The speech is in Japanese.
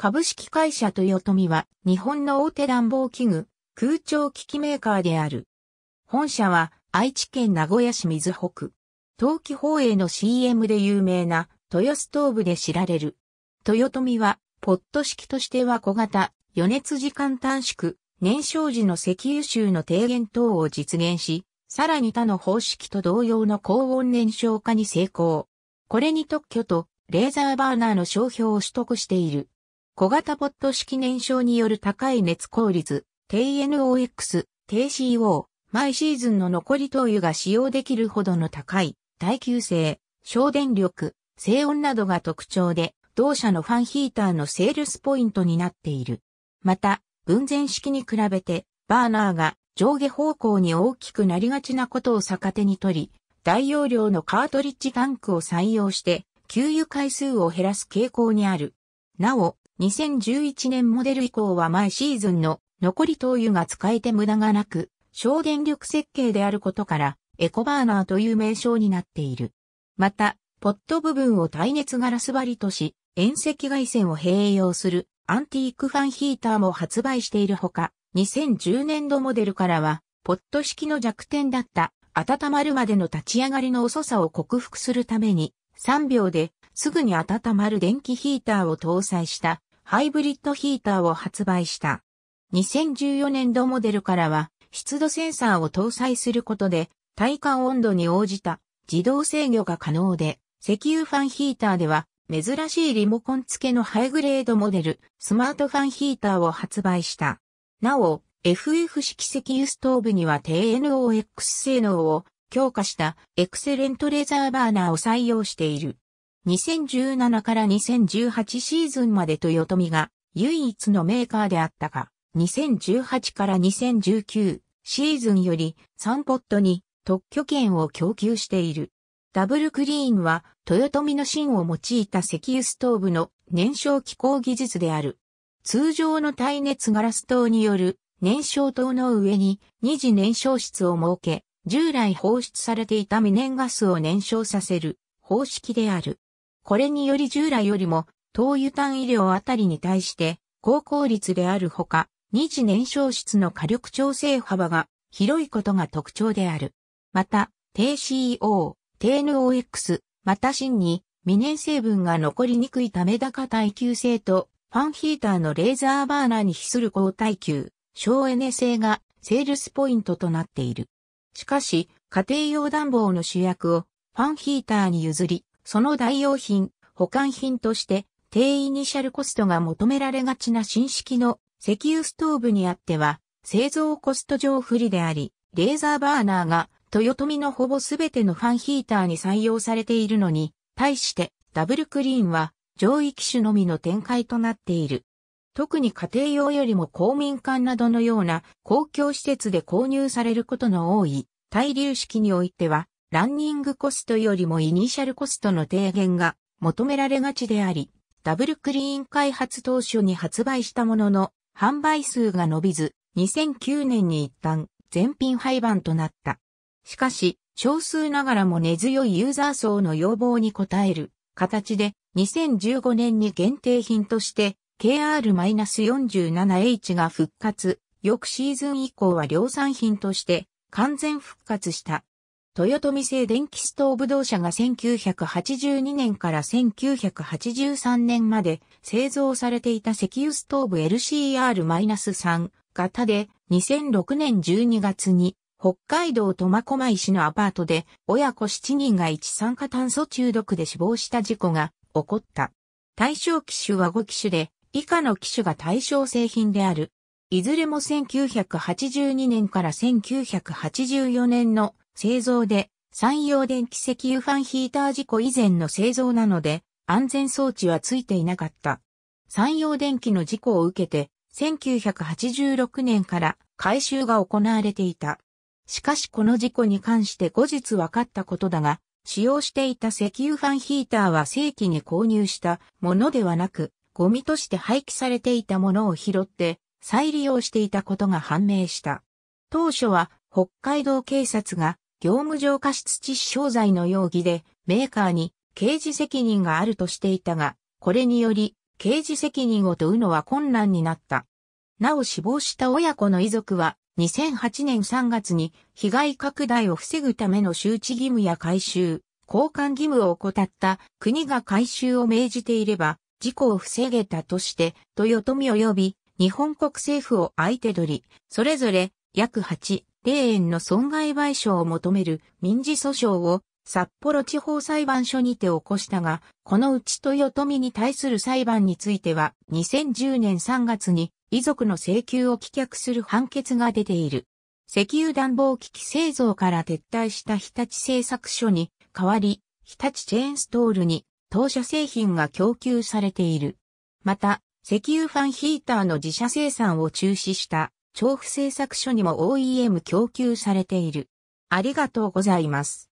株式会社豊富は日本の大手暖房器具、空調機器メーカーである。本社は愛知県名古屋市水北。陶器放映の CM で有名な豊ストーブで知られる。豊富はポット式としては小型、余熱時間短縮、燃焼時の石油臭の低減等を実現し、さらに他の方式と同様の高温燃焼化に成功。これに特許とレーザーバーナーの商標を取得している。小型ポット式燃焼による高い熱効率、TNOX、TCO、毎シーズンの残り灯油が使用できるほどの高い、耐久性、省電力、静音などが特徴で、同社のファンヒーターのセールスポイントになっている。また、分前式に比べて、バーナーが上下方向に大きくなりがちなことを逆手に取り、大容量のカートリッジタンクを採用して、給油回数を減らす傾向にある。なお、2011年モデル以降は前シーズンの残り灯油が使えて無駄がなく、省電力設計であることから、エコバーナーという名称になっている。また、ポット部分を耐熱ガラス張りとし、遠赤外線を併用するアンティークファンヒーターも発売しているほか、2010年度モデルからは、ポット式の弱点だった温まるまでの立ち上がりの遅さを克服するために、3秒ですぐに温まる電気ヒーターを搭載したハイブリッドヒーターを発売した。2014年度モデルからは、湿度センサーを搭載することで、体感温度に応じた自動制御が可能で、石油ファンヒーターでは、珍しいリモコン付けのハイグレードモデル、スマートファンヒーターを発売した。なお、FF 式石油ストーブには低 NOx 性能を強化したエクセレントレザーバーナーを採用している。2017から2018シーズンまで豊臣が唯一のメーカーであったが、2018から2019シーズンより3ポットに特許権を供給している。ダブルクリーンは豊臣の芯を用いた石油ストーブの燃焼機構技術である。通常の耐熱ガラス灯による燃焼灯の上に二次燃焼室を設け、従来放出されていた未燃ガスを燃焼させる方式である。これにより従来よりも、灯油炭医療あたりに対して、高効率であるほか、二次燃焼室の火力調整幅が広いことが特徴である。また、低 CO、低 NOX、また芯に未燃成分が残りにくいため高耐久性と、ファンヒーターのレーザーバーナーに比する高耐久、省エネ性がセールスポイントとなっている。しかし、家庭用暖房の主役をファンヒーターに譲り、その代用品、保管品として、低イニシャルコストが求められがちな新式の石油ストーブにあっては、製造コスト上不利であり、レーザーバーナーが豊臣のほぼすべてのファンヒーターに採用されているのに、対してダブルクリーンは上位機種のみの展開となっている。特に家庭用よりも公民館などのような公共施設で購入されることの多い対流式においては、ランニングコストよりもイニシャルコストの低減が求められがちであり、ダブルクリーン開発当初に発売したものの、販売数が伸びず、2009年に一旦全品廃盤となった。しかし、少数ながらも根強いユーザー層の要望に応える形で、2015年に限定品として KR-47H が復活、翌シーズン以降は量産品として完全復活した。豊臣製電気ストーブ同社が1982年から1983年まで製造されていた石油ストーブ LCR-3 型で2006年12月に北海道苫小牧市のアパートで親子7人が一酸化炭素中毒で死亡した事故が起こった。対象機種は5機種で以下の機種が対象製品である。いずれも1982年から1984年の製造で、山陽電気石油ファンヒーター事故以前の製造なので、安全装置はついていなかった。山陽電気の事故を受けて、1986年から改修が行われていた。しかしこの事故に関して後日分かったことだが、使用していた石油ファンヒーターは正規に購入したものではなく、ゴミとして廃棄されていたものを拾って再利用していたことが判明した。当初は北海道警察が業務上過失致死傷罪の容疑で、メーカーに刑事責任があるとしていたが、これにより、刑事責任を問うのは困難になった。なお死亡した親子の遺族は、2008年3月に被害拡大を防ぐための周知義務や回収、交換義務を怠った国が回収を命じていれば、事故を防げたとして、豊臣及び日本国政府を相手取り、それぞれ約8、霊園の損害賠償を求める民事訴訟を札幌地方裁判所にて起こしたが、このうち豊臣に対する裁判については2010年3月に遺族の請求を棄却する判決が出ている。石油暖房機器製造から撤退した日立製作所に代わり、日立チェーンストールに当社製品が供給されている。また、石油ファンヒーターの自社生産を中止した調布製作所にも OEM 供給されている。ありがとうございます。